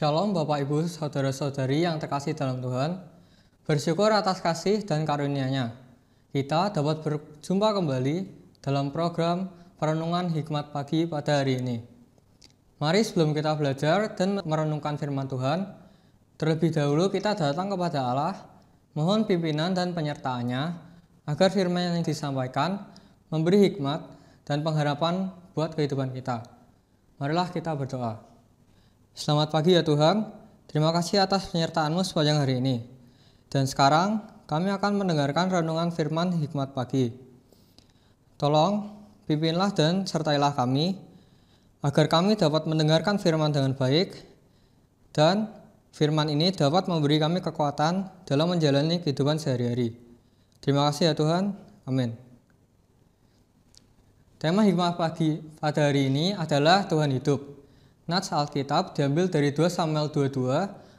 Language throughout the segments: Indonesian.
Shalom Bapak Ibu, Saudara-saudari yang terkasih dalam Tuhan. Bersyukur atas kasih dan karunia-Nya. Kita dapat berjumpa kembali dalam program Perenungan Hikmat Pagi pada hari ini. Mari sebelum kita belajar dan merenungkan firman Tuhan, terlebih dahulu kita datang kepada Allah, mohon pimpinan dan penyertaannya, agar firman yang disampaikan memberi hikmat dan pengharapan buat kehidupan kita. Marilah kita berdoa. Selamat pagi ya Tuhan, terima kasih atas penyertaanmu sepanjang hari ini. Dan sekarang kami akan mendengarkan renungan firman hikmat pagi. Tolong, pimpinlah dan sertailah kami, agar kami dapat mendengarkan firman dengan baik, dan firman ini dapat memberi kami kekuatan dalam menjalani kehidupan sehari-hari. Terima kasih ya Tuhan, amin. Tema hikmat pagi pada hari ini adalah Tuhan hidup. Nats Alkitab diambil dari 2 Samuel 22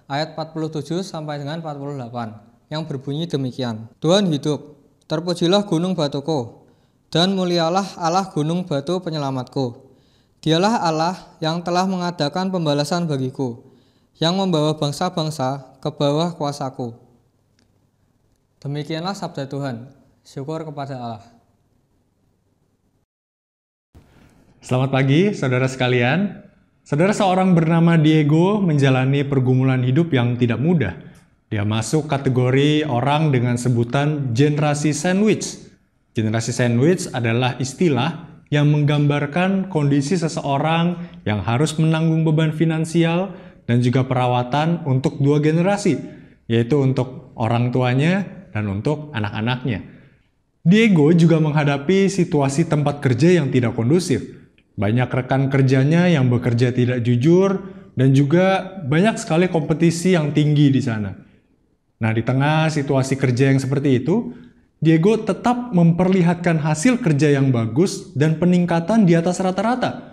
ayat 47 sampai dengan 48 yang berbunyi demikian. Tuhan hidup, terpujilah gunung batuku, dan mulialah Allah gunung batu penyelamatku. Dialah Allah yang telah mengadakan pembalasan bagiku, yang membawa bangsa-bangsa ke bawah kuasaku. Demikianlah sabda Tuhan. Syukur kepada Allah. Selamat pagi, saudara sekalian. Saudara seorang bernama Diego menjalani pergumulan hidup yang tidak mudah. Dia masuk kategori orang dengan sebutan generasi sandwich. Generasi sandwich adalah istilah yang menggambarkan kondisi seseorang yang harus menanggung beban finansial dan juga perawatan untuk dua generasi, yaitu untuk orang tuanya dan untuk anak-anaknya. Diego juga menghadapi situasi tempat kerja yang tidak kondusif banyak rekan kerjanya yang bekerja tidak jujur dan juga banyak sekali kompetisi yang tinggi di sana. Nah, di tengah situasi kerja yang seperti itu, Diego tetap memperlihatkan hasil kerja yang bagus dan peningkatan di atas rata-rata.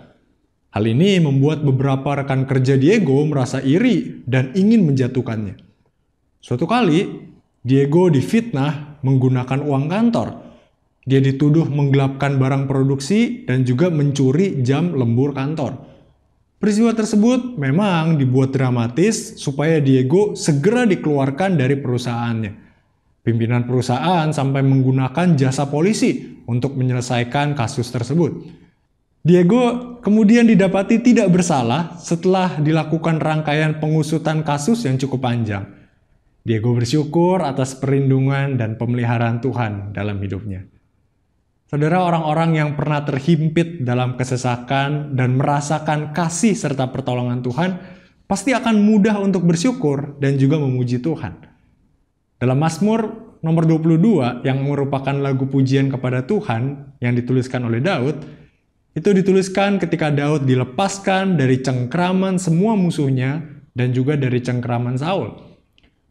Hal ini membuat beberapa rekan kerja Diego merasa iri dan ingin menjatuhkannya. Suatu kali, Diego difitnah menggunakan uang kantor dia dituduh menggelapkan barang produksi dan juga mencuri jam lembur kantor. Peristiwa tersebut memang dibuat dramatis supaya Diego segera dikeluarkan dari perusahaannya. Pimpinan perusahaan sampai menggunakan jasa polisi untuk menyelesaikan kasus tersebut. Diego kemudian didapati tidak bersalah setelah dilakukan rangkaian pengusutan kasus yang cukup panjang. Diego bersyukur atas perlindungan dan pemeliharaan Tuhan dalam hidupnya. Saudara orang-orang yang pernah terhimpit dalam kesesakan dan merasakan kasih serta pertolongan Tuhan, pasti akan mudah untuk bersyukur dan juga memuji Tuhan. Dalam Mazmur nomor 22 yang merupakan lagu pujian kepada Tuhan yang dituliskan oleh Daud, itu dituliskan ketika Daud dilepaskan dari cengkraman semua musuhnya dan juga dari cengkraman Saul.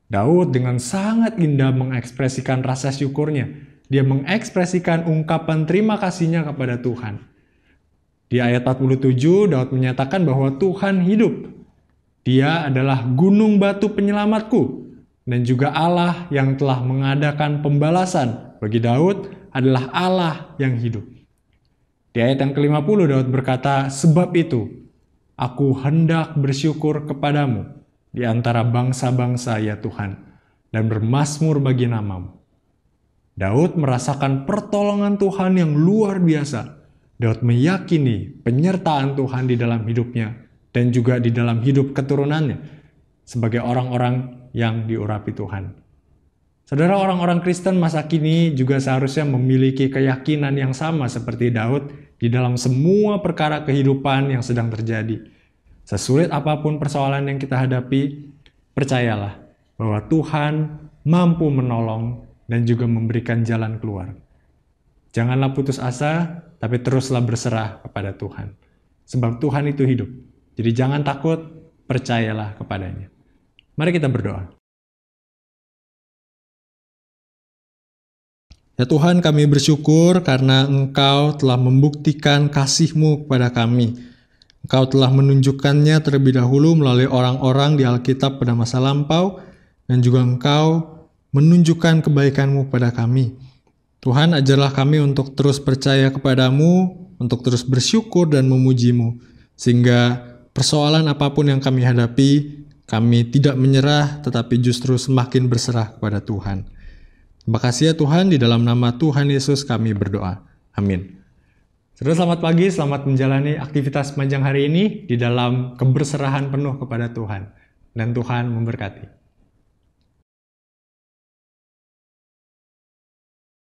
Daud dengan sangat indah mengekspresikan rasa syukurnya dia mengekspresikan ungkapan terima kasihnya kepada Tuhan. Di ayat 47, Daud menyatakan bahwa Tuhan hidup. Dia adalah gunung batu penyelamatku, dan juga Allah yang telah mengadakan pembalasan. Bagi Daud adalah Allah yang hidup. Di ayat yang ke-50, Daud berkata, Sebab itu, aku hendak bersyukur kepadamu di antara bangsa-bangsa ya Tuhan, dan bermasmur bagi namamu. Daud merasakan pertolongan Tuhan yang luar biasa. Daud meyakini penyertaan Tuhan di dalam hidupnya dan juga di dalam hidup keturunannya sebagai orang-orang yang diurapi Tuhan. Saudara orang-orang Kristen masa kini juga seharusnya memiliki keyakinan yang sama seperti Daud di dalam semua perkara kehidupan yang sedang terjadi. Sesulit apapun persoalan yang kita hadapi, percayalah bahwa Tuhan mampu menolong dan juga memberikan jalan keluar. Janganlah putus asa, tapi teruslah berserah kepada Tuhan. Sebab Tuhan itu hidup. Jadi jangan takut, percayalah kepadanya. Mari kita berdoa. Ya Tuhan kami bersyukur karena Engkau telah membuktikan kasih-Mu kepada kami. Engkau telah menunjukkannya terlebih dahulu melalui orang-orang di Alkitab pada masa lampau, dan juga Engkau menunjukkan kebaikanmu pada kami. Tuhan, ajarlah kami untuk terus percaya kepadamu, untuk terus bersyukur dan memujimu, sehingga persoalan apapun yang kami hadapi, kami tidak menyerah, tetapi justru semakin berserah kepada Tuhan. Terima kasih ya Tuhan, di dalam nama Tuhan Yesus kami berdoa. Amin. Terus selamat pagi, selamat menjalani aktivitas panjang hari ini di dalam keberserahan penuh kepada Tuhan. Dan Tuhan memberkati.